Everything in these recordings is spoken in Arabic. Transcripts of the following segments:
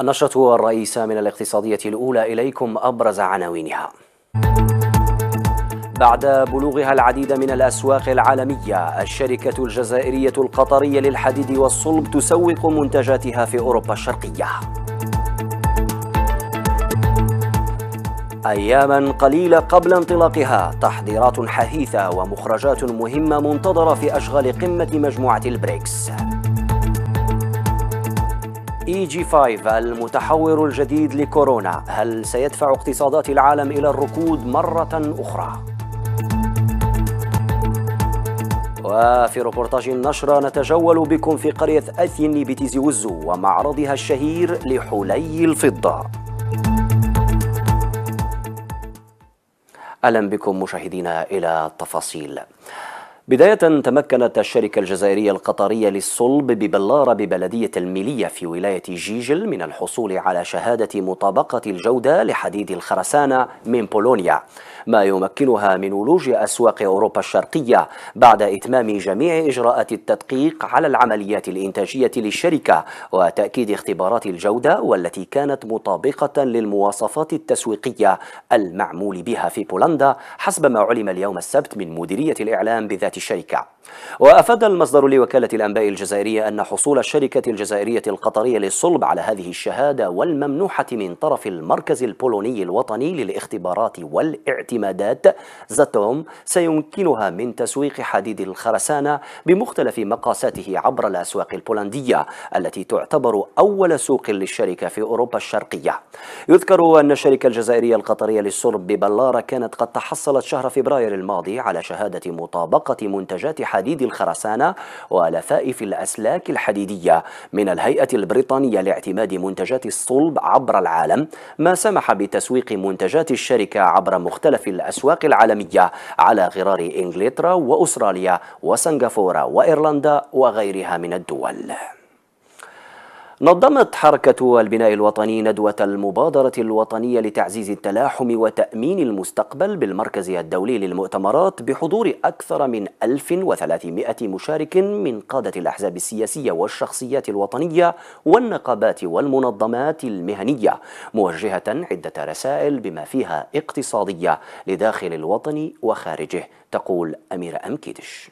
النشرة الرئيسة من الاقتصادية الأولى إليكم أبرز عناوينها بعد بلوغها العديد من الأسواق العالمية الشركة الجزائرية القطرية للحديد والصلب تسوق منتجاتها في أوروبا الشرقية أياما قليلة قبل انطلاقها تحضيرات حثيثة ومخرجات مهمة منتظرة في أشغال قمة مجموعة البريكس اي جي 5 المتحور الجديد لكورونا هل سيدفع اقتصادات العالم إلى الركود مرة أخرى؟ وفي روبورتاج النشرة نتجول بكم في قرية أثيني وزو ومعرضها الشهير لحلي الفضة أهلا بكم مشاهدينا إلى التفاصيل بداية تمكنت الشركة الجزائرية القطرية للصلب ببلارة ببلدية الميلية في ولاية جيجل من الحصول على شهادة مطابقة الجودة لحديد الخرسانة من بولونيا ما يمكنها من ولوج أسواق أوروبا الشرقية بعد إتمام جميع إجراءات التدقيق على العمليات الإنتاجية للشركة وتأكيد اختبارات الجودة والتي كانت مطابقة للمواصفات التسويقية المعمول بها في بولندا حسب ما علم اليوم السبت من مديرية الإعلام بذات شركة وأفاد المصدر لوكالة الأنباء الجزائرية أن حصول الشركة الجزائرية القطرية للصلب على هذه الشهادة والممنوحة من طرف المركز البولوني الوطني للاختبارات والاعتمادات زتوم سيمكنها من تسويق حديد الخرسانة بمختلف مقاساته عبر الأسواق البولندية التي تعتبر أول سوق للشركة في أوروبا الشرقية يذكر أن الشركة الجزائرية القطرية للصلب ببلارة كانت قد تحصلت شهر فبراير الماضي على شهادة مطابقة منتجات حديد حديد الخرسانة ولفائف الأسلاك الحديدية من الهيئة البريطانية لاعتماد منتجات الصلب عبر العالم ما سمح بتسويق منتجات الشركة عبر مختلف الأسواق العالمية على غرار إنجلترا وأستراليا وسنغافورة وإيرلندا وغيرها من الدول نظمت حركة البناء الوطني ندوة المبادرة الوطنية لتعزيز التلاحم وتأمين المستقبل بالمركز الدولي للمؤتمرات بحضور أكثر من 1300 مشارك من قادة الأحزاب السياسية والشخصيات الوطنية والنقابات والمنظمات المهنية موجهة عدة رسائل بما فيها اقتصادية لداخل الوطن وخارجه تقول أميرة أمكيدش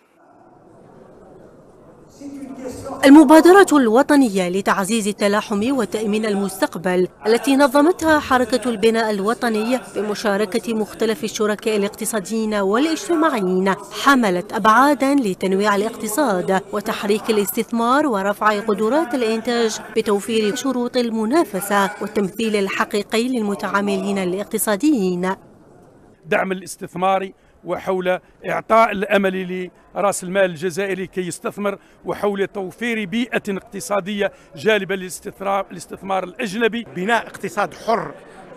المبادرة الوطنية لتعزيز التلاحم وتأمين المستقبل التي نظمتها حركة البناء الوطني بمشاركة مختلف الشركاء الاقتصاديين والاجتماعيين حملت أبعاداً لتنويع الاقتصاد وتحريك الاستثمار ورفع قدرات الإنتاج بتوفير شروط المنافسة والتمثيل الحقيقي للمتعاملين الاقتصاديين دعم الاستثماري وحول إعطاء الأمل لرأس المال الجزائري كي يستثمر وحول توفير بيئة اقتصادية جالبة للاستثمار الأجنبي بناء اقتصاد حر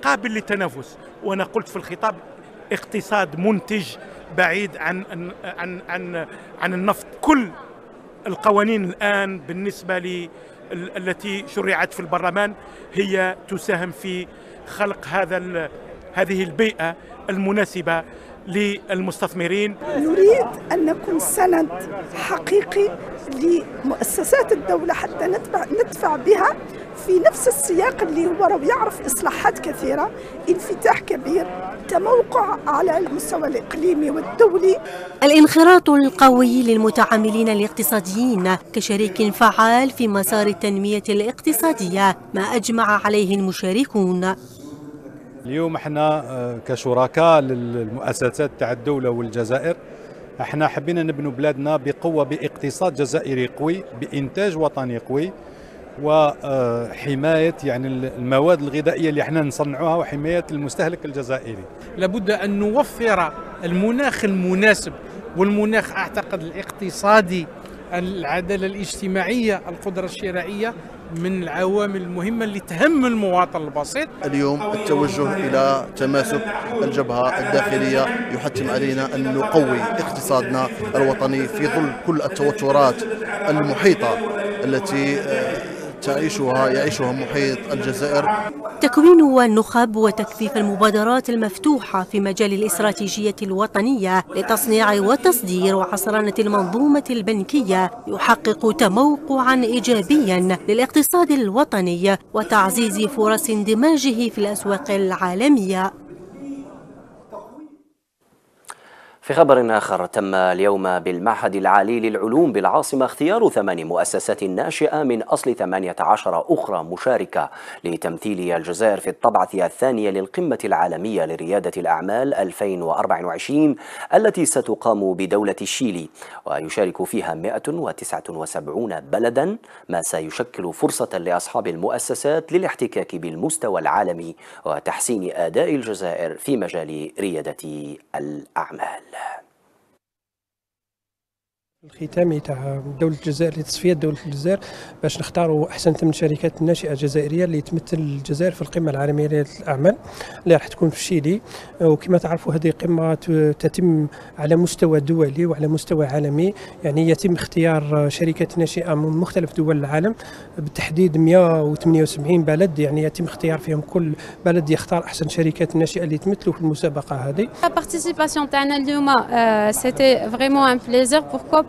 قابل للتنافس وأنا قلت في الخطاب اقتصاد منتج بعيد عن عن عن عن, عن النفط كل القوانين الآن بالنسبة لي التي شرعت في البرلمان هي تساهم في خلق هذا هذه البيئة المناسبة للمستثمرين نريد أن نكون سند حقيقي لمؤسسات الدولة حتى ندفع, ندفع بها في نفس السياق اللي هو راه يعرف إصلاحات كثيرة انفتاح كبير تموقع على المستوى الإقليمي والدولي الانخراط القوي للمتعاملين الاقتصاديين كشريك فعال في مسار التنمية الاقتصادية ما أجمع عليه المشاركون اليوم احنا آه، كشركاء للمؤسسات تاع الدوله والجزائر احنا حبينا نبنوا بلادنا بقوه باقتصاد جزائري قوي بانتاج وطني قوي وحمايه آه، يعني المواد الغذائيه اللي احنا نصنعوها وحمايه المستهلك الجزائري. لابد ان نوفر المناخ المناسب والمناخ اعتقد الاقتصادي العداله الاجتماعيه القدره الشرائيه من العوامل المهمه اللي تهم المواطن البسيط اليوم التوجه الى تماسك الجبهه الداخليه يحتم علينا ان نقوي اقتصادنا الوطني في ظل كل التوترات المحيطه التي آه، تعيشها يعيشها محيط الجزائر تكوين النخب وتكثيف المبادرات المفتوحة في مجال الاستراتيجية الوطنية لتصنيع وتصدير وعصرنة المنظومة البنكية يحقق تموقعا إيجابيا للاقتصاد الوطني وتعزيز فرص اندماجه في الأسواق العالمية في خبر آخر تم اليوم بالمعهد العالي للعلوم بالعاصمة اختيار ثمان مؤسسات ناشئة من أصل 18 أخرى مشاركة لتمثيل الجزائر في الطبعة الثانية للقمة العالمية لريادة الأعمال 2024 التي ستقام بدولة الشيلي ويشارك فيها 179 بلدا ما سيشكل فرصة لأصحاب المؤسسات للاحتكاك بالمستوى العالمي وتحسين أداء الجزائر في مجال ريادة الأعمال Amen. الختامي تاع دوله الجزائر لتصفيه دوله الجزائر باش نختاروا احسن ثمن شركات ناشئة جزائرية اللي تمثل الجزائر في القمه العالميه للاعمال اللي راح تكون في شيلي وكما تعرفوا هذه قمه تتم على مستوى دولي وعلى مستوى عالمي يعني يتم اختيار شركات ناشئه من مختلف دول العالم بالتحديد 178 بلد يعني يتم اختيار فيهم كل بلد يختار احسن شركات ناشئه اللي تمثلوا في المسابقه هذه. La participation تاعنا اليوم سيتي فريمون ان plaisir pourquoi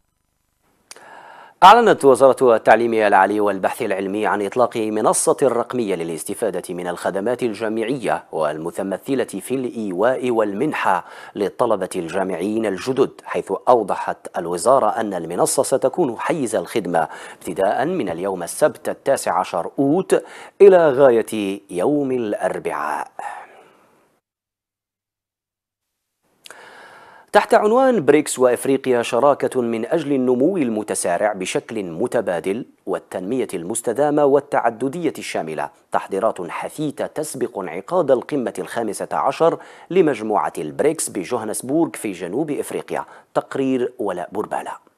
أعلنت وزارة التعليم العالي والبحث العلمي عن إطلاق منصة رقمية للاستفادة من الخدمات الجامعية والمتمثلة في الإيواء والمنحة للطلبة الجامعيين الجدد حيث أوضحت الوزارة أن المنصة ستكون حيز الخدمة ابتداء من اليوم السبت التاسع عشر أوت إلى غاية يوم الأربعاء تحت عنوان بريكس وافريقيا شراكه من اجل النمو المتسارع بشكل متبادل والتنميه المستدامه والتعدديه الشامله تحضيرات حثيثه تسبق انعقاد القمه الخامسه عشر لمجموعه البريكس بجوهانسبورغ في جنوب افريقيا تقرير ولاء برباله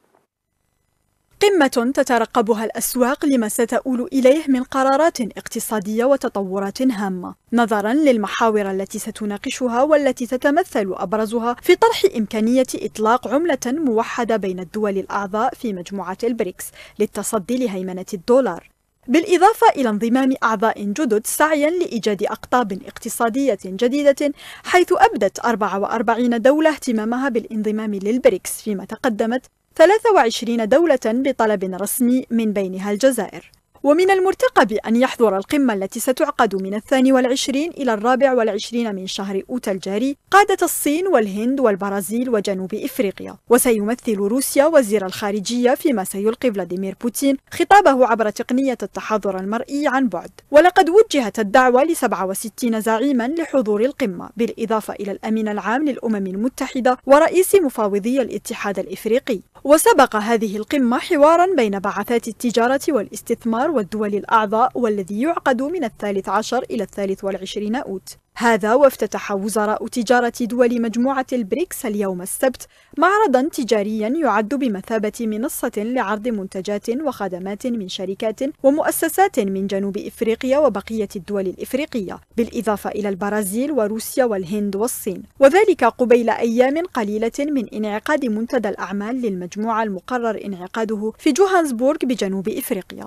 قمة تترقبها الأسواق لما ستؤول إليه من قرارات اقتصادية وتطورات هامة نظرا للمحاور التي ستناقشها والتي تتمثل أبرزها في طرح إمكانية إطلاق عملة موحدة بين الدول الأعضاء في مجموعة البريكس للتصدي لهيمنة الدولار بالإضافة إلى انضمام أعضاء جدد سعيا لإيجاد أقطاب اقتصادية جديدة حيث أبدت 44 دولة اهتمامها بالانضمام للبريكس فيما تقدمت 23 دولة بطلب رسمي من بينها الجزائر ومن المرتقب أن يحضر القمة التي ستعقد من الثاني والعشرين إلى الرابع والعشرين من شهر أوتا الجاري قادة الصين والهند والبرازيل وجنوب إفريقيا وسيمثل روسيا وزير الخارجية فيما سيلقي فلاديمير بوتين خطابه عبر تقنية التحاضر المرئي عن بعد ولقد وجهت الدعوة ل 67 زعيما لحضور القمة بالإضافة إلى الأمين العام للأمم المتحدة ورئيس مفاوضي الاتحاد الإفريقي وسبق هذه القمة حوارا بين بعثات التجارة والاستثمار والدول الأعضاء والذي يعقد من الثالث عشر إلى الثالث والعشرين أوت هذا وافتتح وزراء تجارة دول مجموعة البريكس اليوم السبت معرضا تجاريا يعد بمثابة منصة لعرض منتجات وخدمات من شركات ومؤسسات من جنوب إفريقيا وبقية الدول الإفريقية بالإضافة إلى البرازيل وروسيا والهند والصين وذلك قبيل أيام قليلة من انعقاد منتدى الأعمال للمجموعة المقرر انعقاده في جوهانسبورغ بجنوب إفريقيا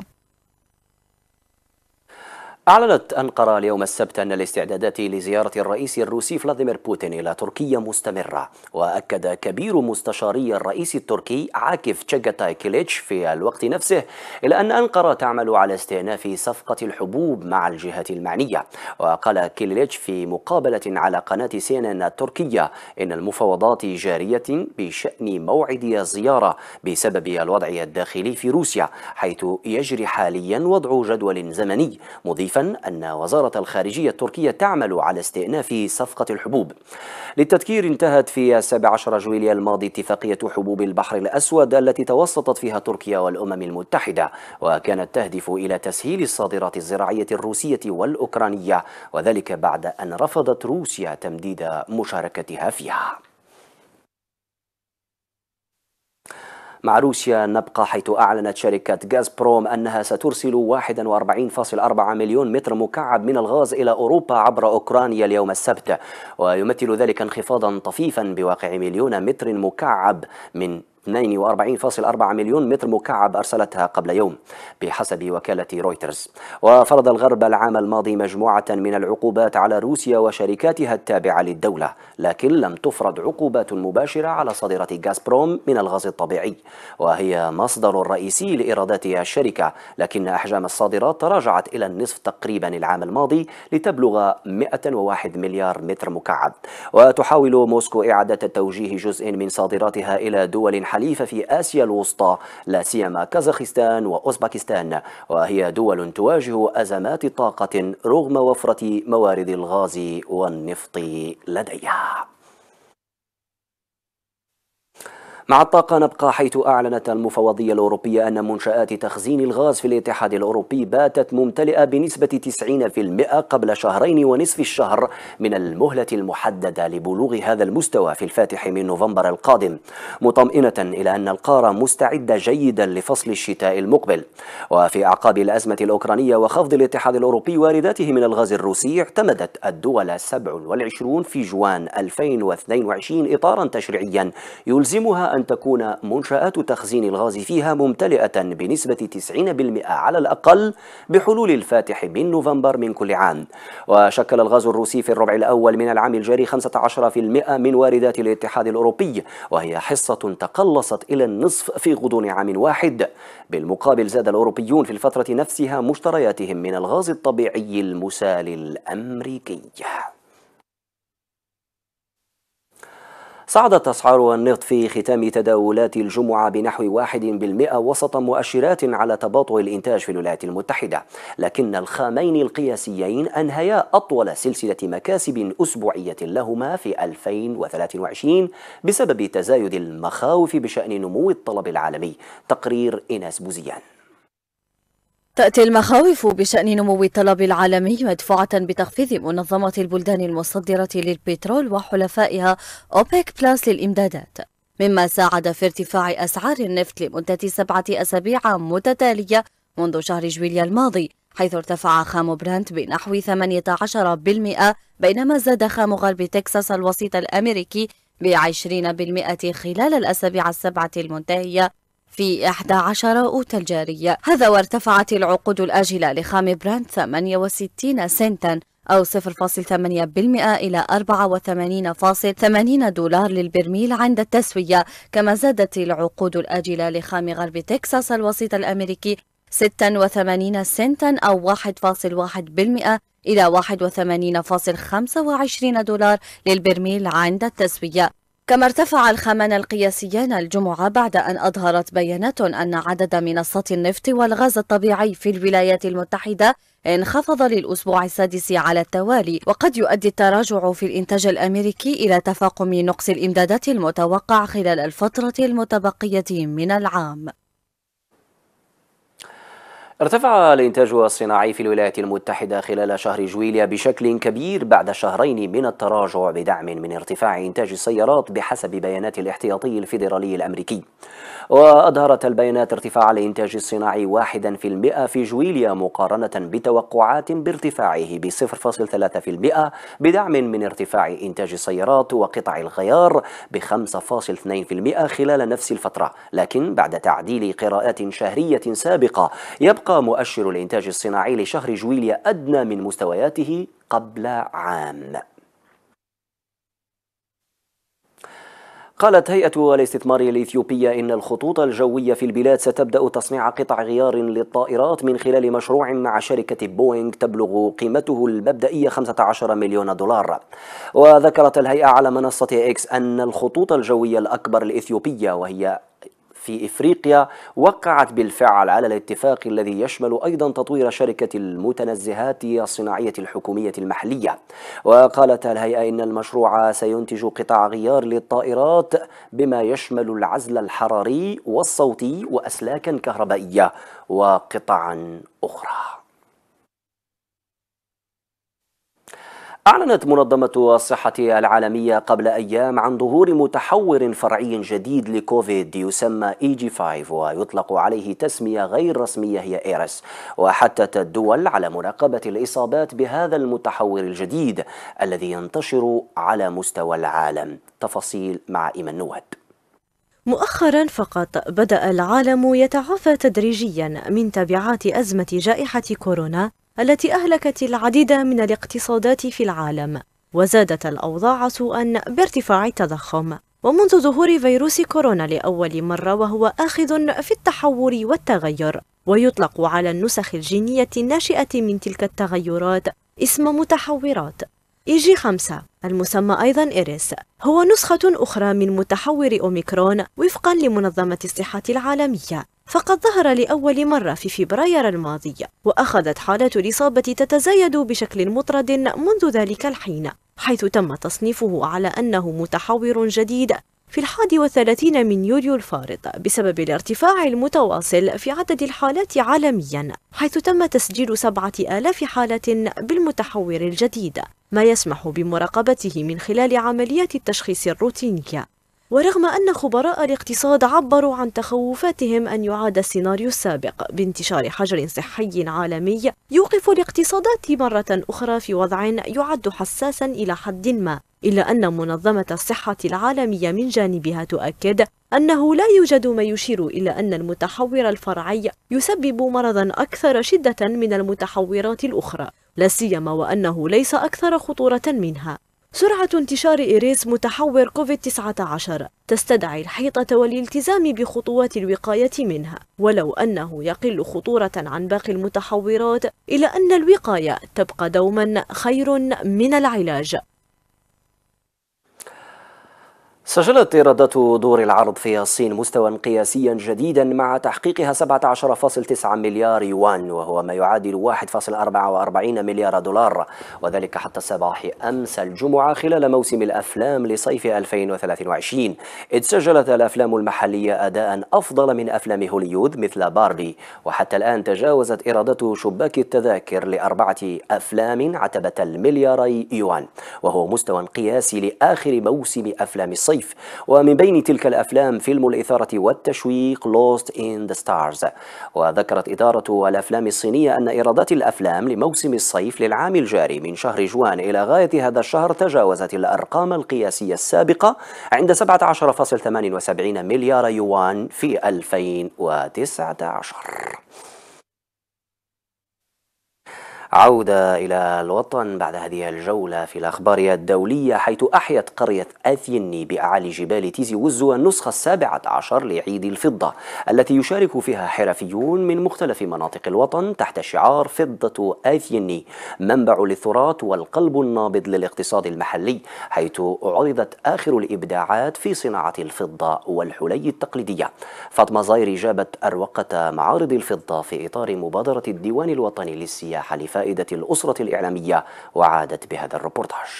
أعلنت أنقرة اليوم السبت أن الاستعدادات لزيارة الرئيس الروسي فلاديمير بوتين إلى تركيا مستمرة وأكد كبير مستشاري الرئيس التركي عاكف تشاغاتاي كيليتش في الوقت نفسه إلى أن أنقرة تعمل على استئناف صفقة الحبوب مع الجهات المعنية وقال كيليتش في مقابلة على قناة سينان التركية إن المفاوضات جارية بشأن موعد الزيارة بسبب الوضع الداخلي في روسيا حيث يجري حاليا وضع جدول زمني مضيفا أن وزارة الخارجية التركية تعمل على استئناف صفقة الحبوب للتذكير انتهت في 17 جويليا الماضي اتفاقية حبوب البحر الأسود التي توسطت فيها تركيا والأمم المتحدة وكانت تهدف إلى تسهيل الصادرات الزراعية الروسية والأوكرانية وذلك بعد أن رفضت روسيا تمديد مشاركتها فيها مع روسيا نبقى حيث أعلنت شركة غاز بروم أنها سترسل 41.4 مليون متر مكعب من الغاز إلى أوروبا عبر أوكرانيا اليوم السبت ويمثل ذلك انخفاضا طفيفا بواقع مليون متر مكعب من 42.4 مليون متر مكعب أرسلتها قبل يوم بحسب وكالة رويترز وفرض الغرب العام الماضي مجموعة من العقوبات على روسيا وشركاتها التابعة للدولة لكن لم تفرض عقوبات مباشرة على صادرة غازبروم من الغاز الطبيعي وهي مصدر رئيسي لإيراداتها الشركة لكن أحجام الصادرات تراجعت إلى النصف تقريبا العام الماضي لتبلغ 101 مليار متر مكعب وتحاول موسكو إعادة توجيه جزء من صادراتها إلى دول حديثة الحليفه في آسيا الوسطى لا سيما كازاخستان وأوزبكستان وهي دول تواجه أزمات طاقة رغم وفرة موارد الغاز والنفط لديها مع الطاقة نبقى حيث أعلنت المفوضية الأوروبية أن منشآت تخزين الغاز في الاتحاد الأوروبي باتت ممتلئة بنسبة 90% قبل شهرين ونصف الشهر من المهلة المحددة لبلوغ هذا المستوى في الفاتح من نوفمبر القادم مطمئنة إلى أن القارة مستعدة جيدا لفصل الشتاء المقبل وفي أعقاب الأزمة الأوكرانية وخفض الاتحاد الأوروبي وارداته من الغاز الروسي اعتمدت الدول 27 في جوان 2022 إطارا تشريعيا يلزمها أن تكون منشآت تخزين الغاز فيها ممتلئة بنسبة 90% على الأقل بحلول الفاتح من نوفمبر من كل عام وشكل الغاز الروسي في الربع الأول من العام الجاري 15% من واردات الاتحاد الأوروبي وهي حصة تقلصت إلى النصف في غضون عام واحد بالمقابل زاد الأوروبيون في الفترة نفسها مشترياتهم من الغاز الطبيعي المسال الأمريكي صعدت أسعار النفط في ختام تداولات الجمعة بنحو 1% وسط مؤشرات على تباطؤ الإنتاج في الولايات المتحدة لكن الخامين القياسيين أنهيا أطول سلسلة مكاسب أسبوعية لهما في 2023 بسبب تزايد المخاوف بشأن نمو الطلب العالمي تقرير إيناس بوزيان تأتي المخاوف بشأن نمو الطلب العالمي مدفوعة بتخفيض منظمة البلدان المصدرة للبترول وحلفائها أوبيك بلاس للإمدادات مما ساعد في ارتفاع أسعار النفط لمدة سبعة أسابيع متتالية منذ شهر جويليا الماضي حيث ارتفع خام برانت بنحو 18% بينما زاد خام غرب تكساس الوسيط الأمريكي ب 20% خلال الأسابيع السبعة المنتهية في 11 أوتا الجارية هذا وارتفعت العقود الآجلة لخام براند 68 سنتا أو 0.8% إلى 84.80 دولار للبرميل عند التسوية كما زادت العقود الآجلة لخام غرب تكساس الوسيط الأمريكي 86 سنتا أو 1.1% إلى 81.25 دولار للبرميل عند التسوية كما ارتفع الخامان القياسيان الجمعة بعد أن أظهرت بيانات أن عدد منصات النفط والغاز الطبيعي في الولايات المتحدة انخفض للأسبوع السادس على التوالي وقد يؤدي التراجع في الإنتاج الأمريكي إلى تفاقم نقص الإمدادات المتوقع خلال الفترة المتبقية من العام ارتفع الإنتاج الصناعي في الولايات المتحدة خلال شهر جويليا بشكل كبير بعد شهرين من التراجع بدعم من ارتفاع إنتاج السيارات بحسب بيانات الاحتياطي الفيدرالي الأمريكي وأظهرت البيانات ارتفاع الإنتاج الصناعي واحدا في المئة في جويليا مقارنة بتوقعات بارتفاعه ب 0.3% بدعم من ارتفاع إنتاج السيارات وقطع الغيار ب 5.2% خلال نفس الفترة لكن بعد تعديل قراءات شهرية سابقة يبقى يبقى مؤشر الإنتاج الصناعي لشهر جويليا أدنى من مستوياته قبل عام قالت هيئة الاستثمار الإثيوبية إن الخطوط الجوية في البلاد ستبدأ تصنيع قطع غيار للطائرات من خلال مشروع مع شركة بوينغ تبلغ قيمته المبدئية 15 مليون دولار وذكرت الهيئة على منصة إكس أن الخطوط الجوية الأكبر الإثيوبية وهي في إفريقيا وقعت بالفعل على الاتفاق الذي يشمل أيضا تطوير شركة المتنزهات الصناعية الحكومية المحلية وقالت الهيئة إن المشروع سينتج قطع غيار للطائرات بما يشمل العزل الحراري والصوتي وأسلاكا كهربائية وقطعا أخرى أعلنت منظمة الصحة العالمية قبل أيام عن ظهور متحور فرعي جديد لكوفيد يسمى اي جي 5 ويطلق عليه تسمية غير رسمية هي إيرس وحتت الدول على مراقبة الإصابات بهذا المتحور الجديد الذي ينتشر على مستوى العالم تفاصيل مع إيمان نواد مؤخرا فقط بدأ العالم يتعافى تدريجيا من تبعات أزمة جائحة كورونا التي أهلكت العديد من الاقتصادات في العالم وزادت الأوضاع سوءا بارتفاع التضخم ومنذ ظهور فيروس كورونا لأول مرة وهو آخذ في التحور والتغير ويطلق على النسخ الجينية الناشئة من تلك التغيرات اسم متحورات إيجي خمسة المسمى أيضا إيريس هو نسخة أخرى من متحور أوميكرون وفقا لمنظمة الصحة العالمية فقد ظهر لأول مرة في فبراير الماضي وأخذت حالة الإصابة تتزايد بشكل مطرد منذ ذلك الحين حيث تم تصنيفه على أنه متحور جديد في الحادي والثلاثين من يوليو الفارط بسبب الارتفاع المتواصل في عدد الحالات عالميا حيث تم تسجيل سبعة آلاف حالة بالمتحور الجديد ما يسمح بمراقبته من خلال عمليات التشخيص الروتينية ورغم أن خبراء الاقتصاد عبروا عن تخوفاتهم أن يعاد السيناريو السابق بانتشار حجر صحي عالمي يوقف الاقتصادات مرة أخرى في وضع يعد حساسا إلى حد ما إلا أن منظمة الصحة العالمية من جانبها تؤكد أنه لا يوجد ما يشير إلى أن المتحور الفرعي يسبب مرضا أكثر شدة من المتحورات الأخرى لا سيما وأنه ليس أكثر خطورة منها سرعة انتشار إيريس متحور كوفيد-19 تستدعي الحيطة والالتزام بخطوات الوقاية منها ولو أنه يقل خطورة عن باقي المتحورات إلا أن الوقاية تبقى دوما خير من العلاج سجلت إيرادات دور العرض في الصين مستوى قياسيا جديدا مع تحقيقها 17.9 مليار يوان وهو ما يعادل 1.44 مليار دولار وذلك حتى صباح أمس الجمعة خلال موسم الأفلام لصيف 2023 إذ سجلت الأفلام المحلية أداء أفضل من أفلام هوليود مثل باربي وحتى الآن تجاوزت إيرادات شباك التذاكر لأربعة أفلام عتبة الملياري يوان وهو مستوى قياسي لآخر موسم أفلام الصيف الصيف ومن بين تلك الأفلام فيلم الإثارة والتشويق لوست إن ذا ستارز وذكرت إدارة الأفلام الصينية أن إيرادات الأفلام لموسم الصيف للعام الجاري من شهر جوان إلى غاية هذا الشهر تجاوزت الأرقام القياسية السابقة عند 17.78 مليار يوان في 2019 عودة إلى الوطن بعد هذه الجولة في الأخبار الدولية حيث أحيت قرية أثيني بأعالي جبال تيزي وزو النسخة السابعة عشر لعيد الفضة التي يشارك فيها حرفيون من مختلف مناطق الوطن تحت شعار فضة أثيني منبع للثرات والقلب النابض للاقتصاد المحلي حيث عرضت آخر الإبداعات في صناعة الفضة والحلي التقليدية فاطمة زايري جابت أروقة معارض الفضة في إطار مبادرة الديوان الوطني للسياحة لفائدة فائدة الأسرة الإعلامية وعادت بهذا الربورتاج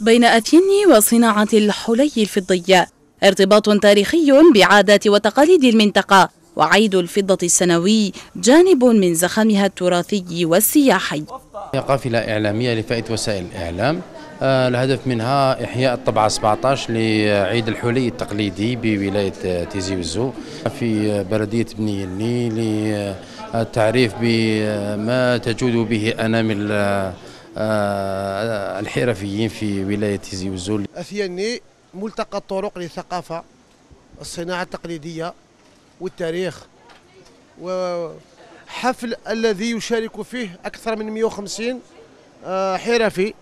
بين أثيني وصناعة الحلي الفضي ارتباط تاريخي بعادات وتقاليد المنطقة وعيد الفضة السنوي جانب من زخمها التراثي والسياحي هي قافلة إعلامية لفائدة وسائل الإعلام آه، الهدف منها إحياء الطبعة 17 لعيد الحلي التقليدي بولاية تيزي وزو في بلدية بني اللي التعريف بما تجود به أنامل آه، الحرفيين في ولاية زيوزو أثياني ملتقى الطرق للثقافة الصناعة التقليدية والتاريخ وحفل الذي يشارك فيه أكثر من 150 آه، حرفي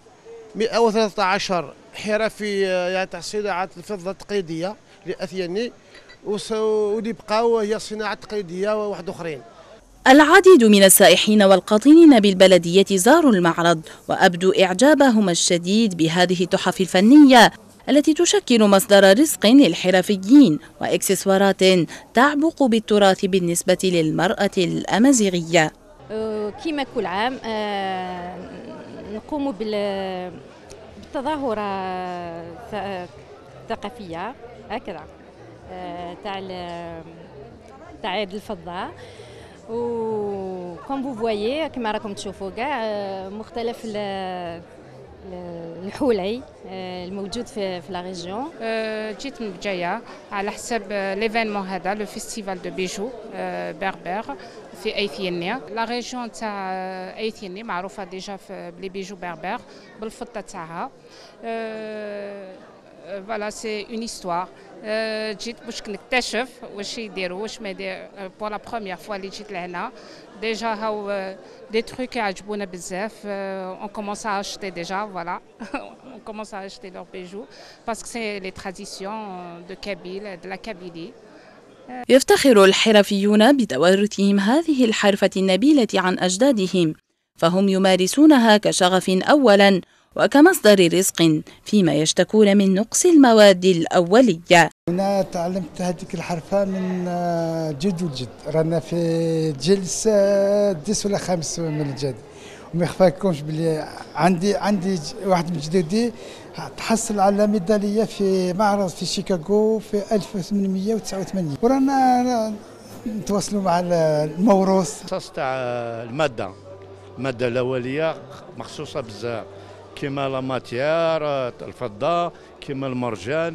113 حرفي آه، يعني تاع صناعة الفضة التقليدية ودي بقاو هي صناعه تقليديه وواحد أخرين العديد من السائحين والقاطنين بالبلدية زاروا المعرض وأبدوا إعجابهم الشديد بهذه التحف الفنية التي تشكل مصدر رزق للحرفيين وإكسسوارات تعبق بالتراث بالنسبة للمرأة الأمازيغية أه، كما كل عام أه، نقوم بالتظاهرة الثقافية هكذا أه، تاع تاع عيد الفضة وكم فو فوايي كما راكم تشوفوا كاع آه، مختلف الحولي آه، الموجود في في لا ريجيون آه، جيت من بجايه على حساب ليفينمون هذا لو فيستيفال دو بيجو بربر في ايثينيا لا ريجيون تاع ايثينيا معروفه ديجا بلي بيجو بربر بالفضه تاعها فوالا سي اون هيستوار Euh, جيت باش نكتشف واش يديروا واش ما يدير بو لا بروميير فوا اللي جيت لهنا ديجا هاو دي euh, تروك عجبونا بزاف اون كومونس ا اشتي ديجا فوالا اون كومونس ا اشتي لور بيجو باسكو سي لي تراديسيون دو كابيل دو لا كابيلي يفتخر الحرفيون بتوارثهم هذه الحرفة النبيلة عن أجدادهم فهم يمارسونها كشغف أولاً وكمصدر رزق فيما يشتكون من نقص المواد الأولية أنا تعلمت هذيك الحرفة من آه، جد وجد رانا في جلسة ديس ولا خامس من الجد وما يخفاكمش بلي عندي عندي واحد من جدودي تحصل على ميداليه في معرض في شيكاغو في 1889 ورانا نتواصلوا مع الموروث تاع الماده الماده الاوليه مخصوصه بزاف كيما لا الفضه كيما المرجان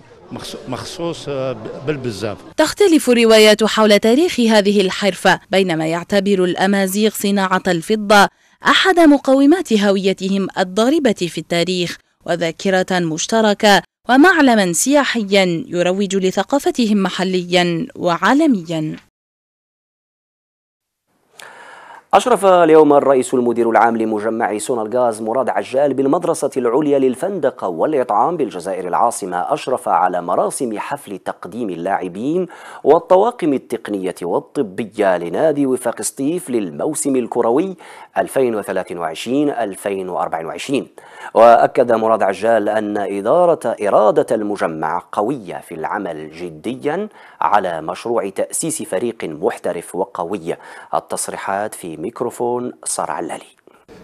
مخصوص آه، بالبزاف تختلف الروايات حول تاريخ هذه الحرفة بينما يعتبر الأمازيغ صناعة الفضة أحد مقومات هويتهم الضاربة في التاريخ وذاكرة مشتركة ومعلما سياحيا يروج لثقافتهم محليا وعالميا أشرف اليوم الرئيس المدير العام لمجمع سونا الغاز مراد عجال بالمدرسة العليا للفندقة والإطعام بالجزائر العاصمة أشرف على مراسم حفل تقديم اللاعبين والطواقم التقنية والطبية لنادي وفاق سطيف للموسم الكروي 2023 2024 وأكد مراد عجال أن إدارة إرادة المجمع قوية في العمل جديا على مشروع تأسيس فريق محترف وقوي التصريحات في ميكروفون صرع اللالي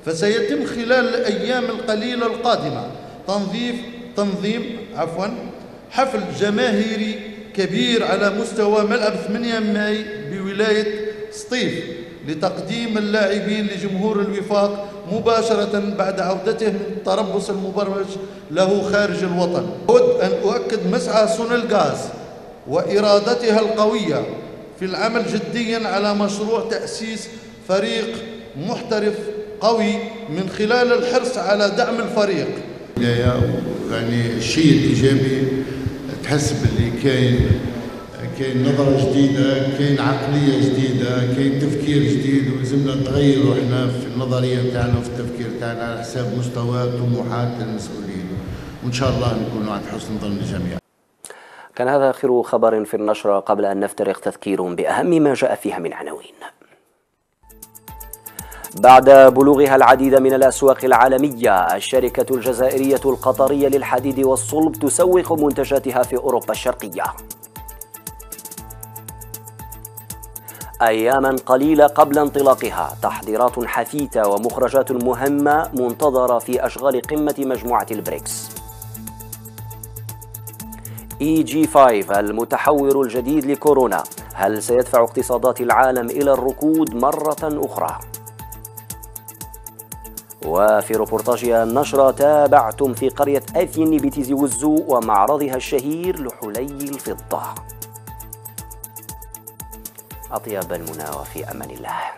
فسيتم خلال الأيام القليلة القادمة تنظيف تنظيم عفوا حفل جماهيري كبير على مستوى ملعب 8 ماي بولاية سطيف لتقديم اللاعبين لجمهور الوفاق مباشرة بعد عودته من التربص المبرمج له خارج الوطن أود أن أؤكد مسعى سون الغاز وإرادتها القوية في العمل جديا على مشروع تأسيس فريق محترف قوي من خلال الحرص على دعم الفريق يعني الشيء الإيجابي تحس باللي كاين كاين نظرة جديدة كاين عقلية جديدة كاين تفكير جديد ولازمنا نتغيروا احنا في النظرية تاعنا وفي التفكير تاعنا على حساب مستوى طموحات المسؤولين وإن شاء الله نكونوا عند حسن ظن الجميع كان هذا آخر خبر في النشرة قبل أن نفترق تذكير بأهم ما جاء فيها من عناوين بعد بلوغها العديد من الأسواق العالمية الشركة الجزائرية القطرية للحديد والصلب تسوق منتجاتها في أوروبا الشرقية أياما قليلة قبل انطلاقها تحضيرات حثيثة ومخرجات مهمة منتظرة في أشغال قمة مجموعة البريكس اي جي 5 المتحور الجديد لكورونا هل سيدفع اقتصادات العالم إلى الركود مرة أخرى؟ وفي روبورتاجيا النشرة تابعتم في قرية أثين بتيزي وزو ومعرضها الشهير لحلي الفضة أطيب المنى وفي أمان الله